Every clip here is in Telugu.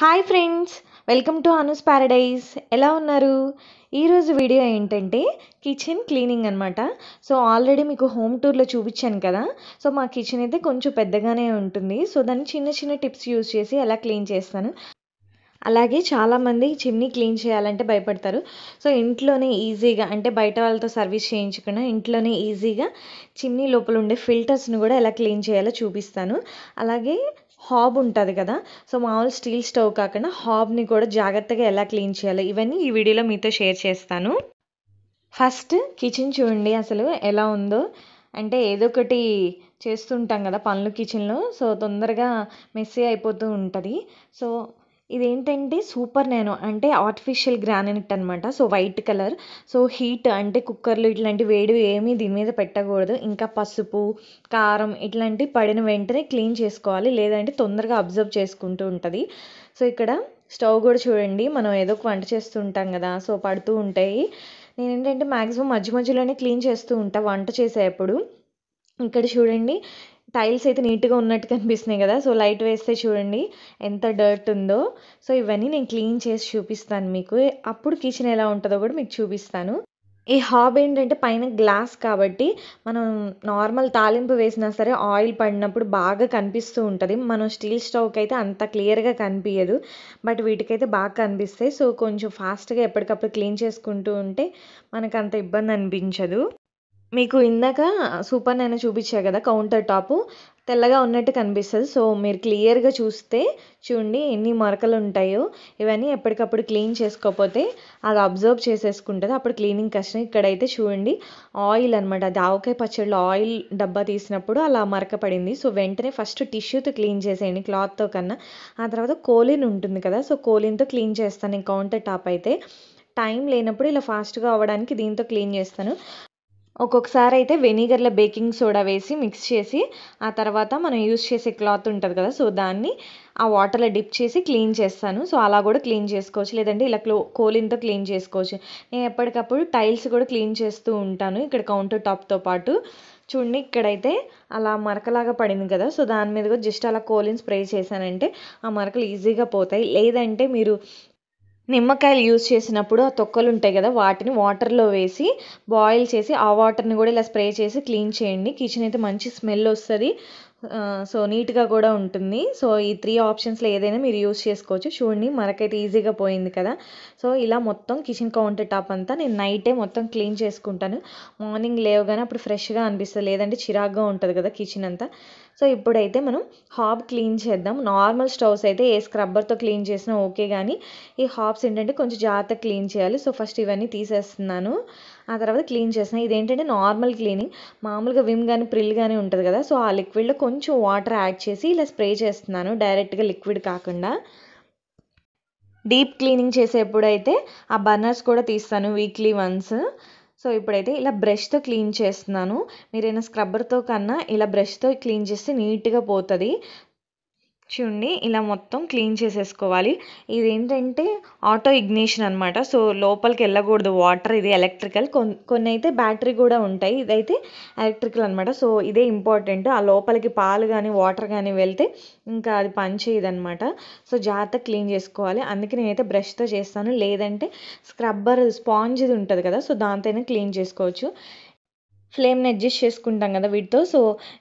hi friends welcome to Anu's paradise ఎలా ఉన్నారు ఈరోజు వీడియో ఏంటంటే కిచెన్ క్లీనింగ్ అనమాట సో ఆల్రెడీ మీకు హోమ్ టూర్లో చూపించాను కదా సో మా కిచెన్ అయితే కొంచెం పెద్దగానే ఉంటుంది సో దాన్ని చిన్న చిన్న టిప్స్ యూజ్ చేసి ఎలా క్లీన్ చేస్తాను అలాగే చాలామంది చిమ్నీ క్లీన్ చేయాలంటే భయపడతారు సో ఇంట్లోనే ఈజీగా అంటే బయట వాళ్ళతో సర్వీస్ చేయించకుండా ఇంట్లోనే ఈజీగా చిమ్నీ లోపల ఉండే ఫిల్టర్స్ని కూడా ఎలా క్లీన్ చేయాలో చూపిస్తాను అలాగే హాబ్ ఉంటుంది కదా సో మామూలు స్టీల్ స్టవ్ కాకుండా హాబ్ని కూడా జాగ్రత్తగా ఎలా క్లీన్ చేయాలి ఇవన్నీ ఈ వీడియోలో మీతో షేర్ చేస్తాను ఫస్ట్ కిచెన్ చూడండి అసలు ఎలా ఉందో అంటే ఏదో ఒకటి చేస్తుంటాం కదా పనులు కిచెన్లో సో తొందరగా మెస్సీ అయిపోతూ ఉంటుంది సో ఇదేంటంటే సూపర్ నేను అంటే ఆర్టిఫిషియల్ గ్రానైట్ అనమాట so white colour so heat అంటే కుక్కర్లు ఇట్లాంటి వేడివి ఏమీ దీని మీద పెట్టకూడదు ఇంకా పసుపు కారం ఇట్లాంటివి పడిన వెంటనే క్లీన్ చేసుకోవాలి లేదంటే తొందరగా అబ్జర్వ్ చేసుకుంటూ ఉంటుంది సో ఇక్కడ స్టవ్ కూడా చూడండి మనం ఏదో వంట చేస్తూ ఉంటాం కదా సో పడుతూ ఉంటాయి నేను ఏంటంటే మ్యాక్సిమం మధ్య మధ్యలోనే క్లీన్ చేస్తూ ఉంటాను వంట చేసేప్పుడు ఇక్కడ చూడండి టైల్స్ అయితే నీట్గా ఉన్నట్టు కనిపిస్తున్నాయి కదా సో లైట్ వేస్తే చూడండి ఎంత డర్ట్ ఉందో సో ఇవన్నీ నేను క్లీన్ చేసి చూపిస్తాను మీకు అప్పుడు కిచెన్ ఎలా ఉంటుందో కూడా మీకు చూపిస్తాను ఈ హాబ్ ఏంటంటే పైన గ్లాస్ కాబట్టి మనం నార్మల్ తాలింపు వేసినా సరే ఆయిల్ పడినప్పుడు బాగా కనిపిస్తూ ఉంటుంది మనం స్టీల్ స్టవ్కి అయితే అంత క్లియర్గా కనిపించదు బట్ వీటికైతే బాగా కనిపిస్తాయి సో కొంచెం ఫాస్ట్గా ఎప్పటికప్పుడు క్లీన్ చేసుకుంటూ ఉంటే మనకు అంత ఇబ్బంది అనిపించదు మీకు ఇందాక సూపర్ నేను చూపించా కదా కౌంటర్ టాపు తెల్లగా ఉన్నట్టు కనిపిస్తుంది సో మీరు క్లియర్గా చూస్తే చూడండి ఎన్ని మరకలు ఉంటాయో ఇవన్నీ ఎప్పటికప్పుడు క్లీన్ చేసుకోకపోతే అది అబ్జర్వ్ చేసేసుకుంటుంది అప్పుడు క్లీనింగ్ కష్టం ఇక్కడైతే చూడండి ఆయిల్ అనమాట అది ఆవకాయ పచ్చళ్ళు ఆయిల్ డబ్బా తీసినప్పుడు అలా మరక పడింది సో వెంటనే ఫస్ట్ టిష్యూతో క్లీన్ చేసేయండి క్లాత్తో కన్నా ఆ తర్వాత కోలిన్ ఉంటుంది కదా సో కోలిన్తో క్లీన్ చేస్తాను నేను కౌంటర్ టాప్ అయితే టైం లేనప్పుడు ఇలా ఫాస్ట్గా అవ్వడానికి దీంతో క్లీన్ చేస్తాను ఒక్కొక్కసారి అయితే వెనిగర్లో బేకింగ్ సోడా వేసి మిక్స్ చేసి ఆ తర్వాత మనం యూస్ చేసే క్లాత్ ఉంటుంది కదా సో దాన్ని ఆ వాటర్లో డిప్ చేసి క్లీన్ చేస్తాను సో అలా కూడా క్లీన్ చేసుకోవచ్చు లేదంటే ఇలా క్లో కోలిన్తో క్లీన్ చేసుకోవచ్చు నేను ఎప్పటికప్పుడు టైల్స్ కూడా క్లీన్ చేస్తూ ఉంటాను ఇక్కడ కౌంటర్ టాప్తో పాటు చూడండి ఇక్కడైతే అలా మరకలాగా పడింది కదా సో దాని మీద కూడా జస్ట్ అలా కోలిన్ స్ప్రే చేశానంటే ఆ మరకలు ఈజీగా పోతాయి లేదంటే మీరు నిమ్మకాయలు యూజ్ చేసినప్పుడు ఆ తొక్కలు ఉంటాయి కదా వాటిని వాటర్లో వేసి బాయిల్ చేసి ఆ వాటర్ని కూడా ఇలా స్ప్రే చేసి క్లీన్ చేయండి కిచెన్ అయితే మంచి స్మెల్ వస్తుంది సో నీట్గా కూడా ఉంటుంది సో ఈ త్రీ ఆప్షన్స్లో ఏదైనా మీరు యూస్ చేసుకోవచ్చు చూడండి మనకైతే ఈజీగా పోయింది కదా సో ఇలా మొత్తం కిచెన్ కౌంటర్ టాప్ అంతా నేను నైటే మొత్తం క్లీన్ చేసుకుంటాను మార్నింగ్ లేవగానే అప్పుడు ఫ్రెష్గా అనిపిస్తుంది లేదంటే చిరాగ్గా ఉంటుంది కదా కిచెన్ అంతా సో ఇప్పుడైతే మనం హాబ్ క్లీన్ చేద్దాం నార్మల్ స్టవ్స్ అయితే ఏ స్క్రబ్బర్తో క్లీన్ చేసినా ఓకే కానీ ఈ హాబ్స్ ఏంటంటే కొంచెం జాగ్రత్త క్లీన్ చేయాలి సో ఫస్ట్ ఇవన్నీ తీసేస్తున్నాను ఆ తర్వాత క్లీన్ చేసిన ఇదేంటంటే నార్మల్ క్లీనింగ్ మామూలుగా విమ్ కానీ ప్రిల్ కానీ ఉంటుంది కదా సో ఆ లిక్విడ్లో కొంచెం వాటర్ యాడ్ చేసి ఇలా స్ప్రే చేస్తున్నాను డైరెక్ట్గా లిక్విడ్ కాకుండా డీప్ క్లీనింగ్ చేసేప్పుడైతే ఆ బర్నర్స్ కూడా తీస్తాను వీక్లీ వన్స్ సో ఇప్పుడైతే ఇలా బ్రష్తో క్లీన్ చేస్తున్నాను మీరైనా స్క్రబ్బర్తో కన్నా ఇలా బ్రష్తో క్లీన్ చేస్తే నీట్గా పోతుంది చూడండి ఇలా మొత్తం క్లీన్ చేసేసుకోవాలి ఇదేంటంటే ఆటో ఇగ్నిషన్ అనమాట సో లోపలికి వెళ్ళకూడదు వాటర్ ఇది ఎలక్ట్రికల్ కొన్ని అయితే బ్యాటరీ కూడా ఉంటాయి ఇదైతే ఎలక్ట్రికల్ అనమాట సో ఇదే ఇంపార్టెంట్ ఆ లోపలికి పాలు కానీ వాటర్ కానీ వెళ్తే ఇంకా అది పనిచేయదనమాట సో జాగ్రత్త క్లీన్ చేసుకోవాలి అందుకే నేనైతే బ్రష్తో చేస్తాను లేదంటే స్క్రబ్బర్ స్పాంజ్ ఇది ఉంటుంది కదా సో దాంతోనే క్లీన్ చేసుకోవచ్చు ఫ్లేమ్ని అడ్జస్ట్ చేసుకుంటాం కదా వీటితో సో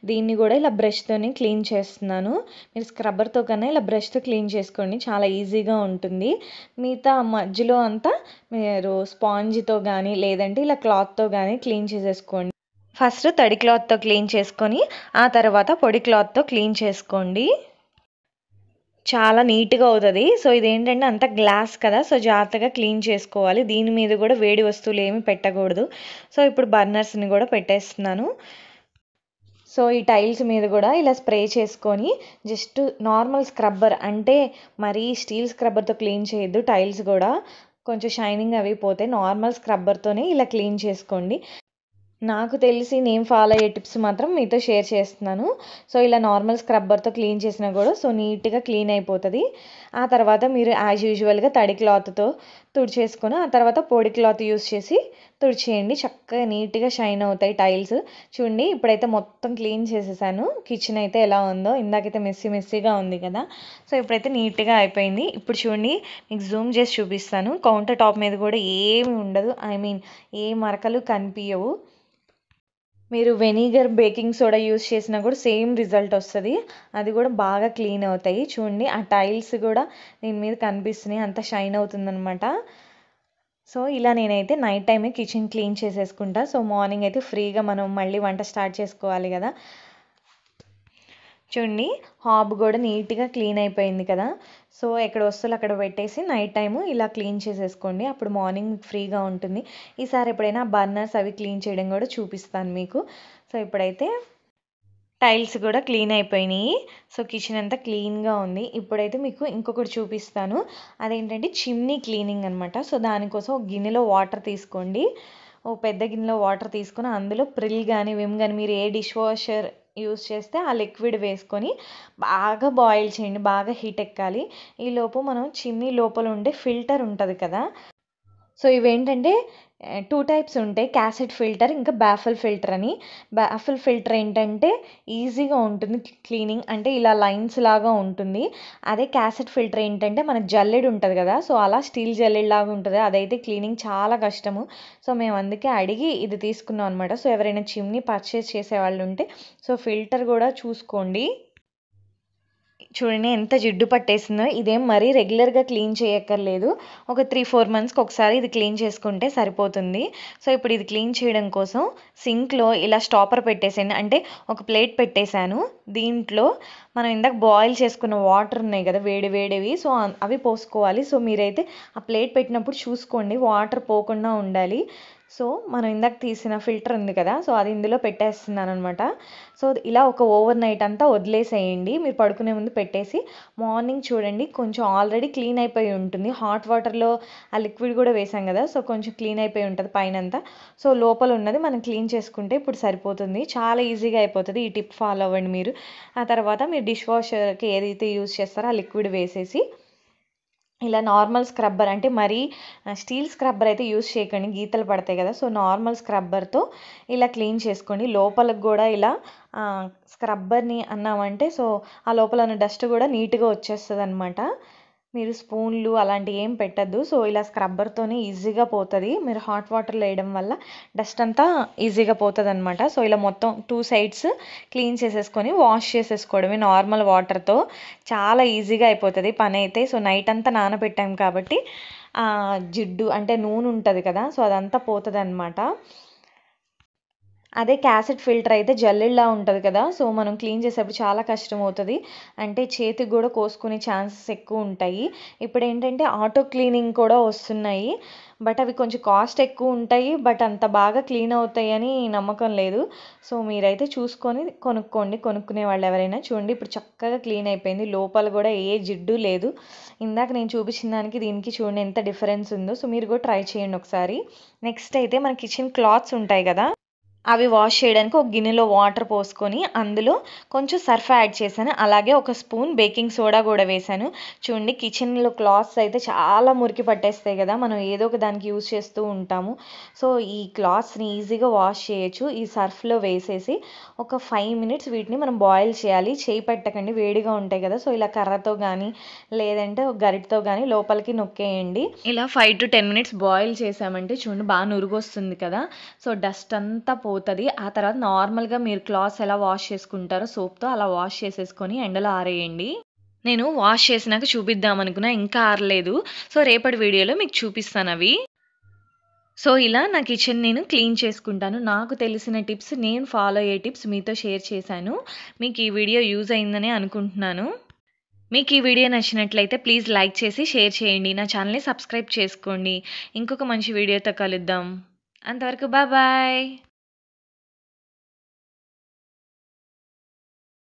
దీన్ని కూడా ఇలా బ్రష్తోనే క్లీన్ చేస్తున్నాను మీరు స్క్రబ్బర్తో కన్నా ఇలా బ్రష్తో క్లీన్ చేసుకోండి చాలా ఈజీగా ఉంటుంది మిగతా మధ్యలో అంతా మీరు స్పాంజ్తో కానీ లేదంటే ఇలా క్లాత్తో కానీ క్లీన్ చేసేసుకోండి ఫస్ట్ తడి క్లాత్తో క్లీన్ చేసుకొని ఆ తర్వాత పొడి క్లాత్తో క్లీన్ చేసుకోండి చాలా నీట్గా అవుతుంది సో ఇదేంటంటే అంత గ్లాస్ కదా సో జాగ్రత్తగా క్లీన్ చేసుకోవాలి దీని మీద కూడా వేడి వస్తువులు ఏమి పెట్టకూడదు సో ఇప్పుడు బర్నర్స్ని కూడా పెట్టేస్తున్నాను సో ఈ టైల్స్ మీద కూడా ఇలా స్ప్రే చేసుకొని జస్ట్ నార్మల్ స్క్రబ్బర్ అంటే మరీ స్టీల్ స్క్రబ్బర్తో క్లీన్ చేయొద్దు టైల్స్ కూడా కొంచెం షైనింగ్ అవి పోతే నార్మల్ స్క్రబ్బర్తోనే ఇలా క్లీన్ చేసుకోండి నాకు తెలిసి నేను ఫాలో అయ్యే టిప్స్ మాత్రం మీతో షేర్ చేస్తున్నాను సో ఇలా నార్మల్ స్క్రబ్బర్తో క్లీన్ చేసినా కూడా సో నీట్గా క్లీన్ అయిపోతుంది ఆ తర్వాత మీరు యాజ్ యూజువల్గా తడి క్లాత్తో తుడిచేసుకొని ఆ తర్వాత పొడి క్లాత్ యూస్ చేసి తుడిచేయండి చక్కగా నీట్గా షైన్ అవుతాయి టైల్స్ చూడండి ఇప్పుడైతే మొత్తం క్లీన్ చేసేసాను కిచెన్ అయితే ఎలా ఉందో ఇందాకైతే మెస్సీ మెస్సీగా ఉంది కదా సో ఇప్పుడైతే నీట్గా అయిపోయింది ఇప్పుడు చూడండి మీకు జూమ్ చేసి చూపిస్తాను కౌంటర్ టాప్ మీద కూడా ఏమి ఉండదు ఐ మీన్ ఏ మరకలు కనిపించవు మీరు వెనిగర్ బేకింగ్ సోడా యూస్ చేసినా కూడా సేమ్ రిజల్ట్ వస్తుంది అది కూడా బాగా క్లీన్ అవుతాయి చూడండి ఆ టైల్స్ కూడా దీని మీద కనిపిస్తున్నాయి అంత షైన్ అవుతుందనమాట సో ఇలా నేనైతే నైట్ టైమే కిచెన్ క్లీన్ చేసేసుకుంటా సో మార్నింగ్ అయితే ఫ్రీగా మనం మళ్ళీ వంట స్టార్ట్ చేసుకోవాలి కదా చూడండి హాబ్ కూడా నీట్గా క్లీన్ అయిపోయింది కదా సో ఎక్కడ వస్తువులు అక్కడ పెట్టేసి నైట్ టైము ఇలా క్లీన్ చేసేసుకోండి అప్పుడు మార్నింగ్ ఫ్రీగా ఉంటుంది ఈసారి ఎప్పుడైనా బర్నర్స్ అవి క్లీన్ చేయడం కూడా చూపిస్తాను మీకు సో ఇప్పుడైతే టైల్స్ కూడా క్లీన్ అయిపోయినాయి సో కిచెన్ అంతా క్లీన్గా ఉంది ఇప్పుడైతే మీకు ఇంకొకటి చూపిస్తాను అదేంటంటే చిమ్నీ క్లీనింగ్ అనమాట సో దానికోసం ఒక గిన్నెలో వాటర్ తీసుకోండి ఓ పెద్ద గిన్నెలో వాటర్ తీసుకుని అందులో ప్రిల్ కానీ విమ్ కానీ మీరు ఏ డిష్ వాషర్ యూస్ చేస్తే ఆ లిక్విడ్ వేసుకొని బాగా బాయిల్ చేయండి బాగా హీట్ ఎక్కాలి ఈలోపు మనం చిమ్మి లోపల ఉండే ఫిల్టర్ ఉంటుంది కదా సో ఇవేంటంటే టూ టైప్స్ ఉంటాయి క్యాసెట్ ఫిల్టర్ ఇంకా బ్యాఫిల్ ఫిల్టర్ అని బ్యాఫిల్ ఫిల్టర్ ఏంటంటే ఈజీగా ఉంటుంది క్లీనింగ్ అంటే ఇలా లైన్స్ లాగా ఉంటుంది అదే క్యాసెట్ ఫిల్టర్ ఏంటంటే మన జల్లెడు ఉంటుంది కదా సో అలా స్టీల్ జల్లెడ్ లాగా ఉంటుంది అదైతే క్లీనింగ్ చాలా కష్టము సో మేము అందుకే అడిగి ఇది తీసుకున్నాం అనమాట సో ఎవరైనా చిమ్ని పర్చేస్ చేసే వాళ్ళు ఉంటే సో ఫిల్టర్ కూడా చూసుకోండి చూడండి ఎంత జిడ్డు పట్టేసిందో ఇదేం మరీ రెగ్యులర్గా క్లీన్ చేయక్కర్లేదు ఒక త్రీ ఫోర్ మంత్స్కి ఒకసారి ఇది క్లీన్ చేసుకుంటే సరిపోతుంది సో ఇప్పుడు ఇది క్లీన్ చేయడం కోసం సింక్లో ఇలా స్టాపర్ పెట్టేసాను అంటే ఒక ప్లేట్ పెట్టేశాను దీంట్లో మనం ఇందాక బాయిల్ చేసుకున్న వాటర్ ఉన్నాయి కదా వేడి వేడివి సో అవి పోసుకోవాలి సో మీరైతే ఆ ప్లేట్ పెట్టినప్పుడు చూసుకోండి వాటర్ పోకుండా ఉండాలి సో మనం ఇందాక తీసిన ఫిల్టర్ ఉంది కదా సో అది ఇందులో పెట్టేస్తున్నాను అనమాట సో ఇలా ఒక ఓవర్ నైట్ అంతా వదిలేసేయండి మీరు పడుకునే ముందు పెట్టేసి మార్నింగ్ చూడండి కొంచెం ఆల్రెడీ క్లీన్ అయిపోయి ఉంటుంది హాట్ వాటర్లో ఆ లిక్విడ్ కూడా వేసాం కదా సో కొంచెం క్లీన్ అయిపోయి ఉంటుంది పైన అంతా సో లోపల ఉన్నది మనం క్లీన్ చేసుకుంటే ఇప్పుడు సరిపోతుంది చాలా ఈజీగా అయిపోతుంది ఈ టిప్ ఫాలో అవ్వండి మీరు ఆ తర్వాత మీరు డిష్ వాషర్కి ఏదైతే యూస్ చేస్తారో ఆ లిక్విడ్ వేసేసి ఇలా నార్మల్ స్క్రబ్బర్ అంటే మరీ స్టీల్ స్క్రబ్బర్ అయితే యూస్ చేయకండి గీతలు పడతాయి కదా సో నార్మల్ స్క్రబ్బర్తో ఇలా క్లీన్ చేసుకోండి లోపలకు కూడా ఇలా స్క్రబ్బర్ని అన్నామంటే సో ఆ లోపల ఉన్న డస్ట్ కూడా నీట్గా వచ్చేస్తుంది అనమాట మీరు స్పూన్లు అలాంటివి ఏం పెట్టద్దు సో ఇలా స్క్రబ్బర్తోనే ఈజీగా పోతుంది మీరు హాట్ వాటర్లో వేయడం వల్ల డస్ట్ అంతా ఈజీగా పోతుంది అనమాట సో ఇలా మొత్తం టూ సైడ్స్ క్లీన్ చేసేసుకొని వాష్ చేసేసుకోవడమే నార్మల్ వాటర్తో చాలా ఈజీగా అయిపోతుంది పని అయితే సో నైట్ అంతా నానబెట్టాం కాబట్టి జిడ్డు అంటే నూనె ఉంటుంది కదా సో అదంతా పోతుంది అనమాట అదే క్యాసెట్ ఫిల్టర్ అయితే జల్లెల్లా ఉంటుంది కదా సో మనం క్లీన్ చేసేప్పుడు చాలా కష్టం అవుతుంది అంటే చేతికి కూడా కోసుకునే ఛాన్సెస్ ఎక్కువ ఉంటాయి ఇప్పుడు ఏంటంటే ఆటో క్లీనింగ్ కూడా వస్తున్నాయి బట్ అవి కొంచెం కాస్ట్ ఎక్కువ ఉంటాయి బట్ అంత బాగా క్లీన్ అవుతాయని నమ్మకం లేదు సో మీరైతే చూసుకొని కొనుక్కోండి కొనుక్కునే వాళ్ళు ఎవరైనా చూడండి ఇప్పుడు చక్కగా క్లీన్ అయిపోయింది లోపల కూడా ఏ జిడ్డు లేదు ఇందాక నేను చూపించిన దానికి దీనికి చూడండి ఎంత డిఫరెన్స్ ఉందో సో మీరు కూడా ట్రై చేయండి ఒకసారి నెక్స్ట్ అయితే మన కిచెన్ క్లాత్స్ ఉంటాయి కదా అవి వాష్ చేయడానికి ఒక గిన్నెలో వాటర్ పోసుకొని అందులో కొంచెం సర్ఫ్ యాడ్ చేశాను అలాగే ఒక స్పూన్ బేకింగ్ సోడా కూడా వేశాను చూడండి కిచెన్లో క్లాత్స్ అయితే చాలా మురికి పట్టేస్తాయి కదా మనం ఏదో ఒక దానికి యూజ్ చేస్తూ ఉంటాము సో ఈ క్లాత్స్ని ఈజీగా వాష్ చేయొచ్చు ఈ సర్ఫ్లో వేసేసి ఒక ఫైవ్ మినిట్స్ వీటిని మనం బాయిల్ చేయాలి చేయి పెట్టకండి వేడిగా ఉంటాయి కదా సో ఇలా కర్రతో కానీ లేదంటే గరిటతో కానీ లోపలికి నొక్కేయండి ఇలా five to ten minutes boil చేసామంటే చూడండి బాగా నురుగు వస్తుంది కదా సో డస్ట్ అంతా పో పోతుంది ఆ తర్వాత నార్మల్గా మీరు క్లాత్స్ ఎలా వాష్ చేసుకుంటారో సోప్తో అలా వాష్ చేసేసుకొని ఎండలో ఆరేయండి నేను వాష్ చేసినాక చూపిద్దాం అనుకున్నా ఇంకా ఆరలేదు సో రేపటి వీడియోలో మీకు చూపిస్తాను అవి సో ఇలా నా కిచెన్ నేను క్లీన్ చేసుకుంటాను నాకు తెలిసిన టిప్స్ నేను ఫాలో అయ్యే టిప్స్ మీతో షేర్ చేశాను మీకు ఈ వీడియో యూజ్ అయిందని అనుకుంటున్నాను మీకు ఈ వీడియో నచ్చినట్లయితే ప్లీజ్ లైక్ చేసి షేర్ చేయండి నా ఛానల్ని సబ్స్క్రైబ్ చేసుకోండి ఇంకొక మంచి వీడియోతో కలుద్దాం అంతవరకు బాయ్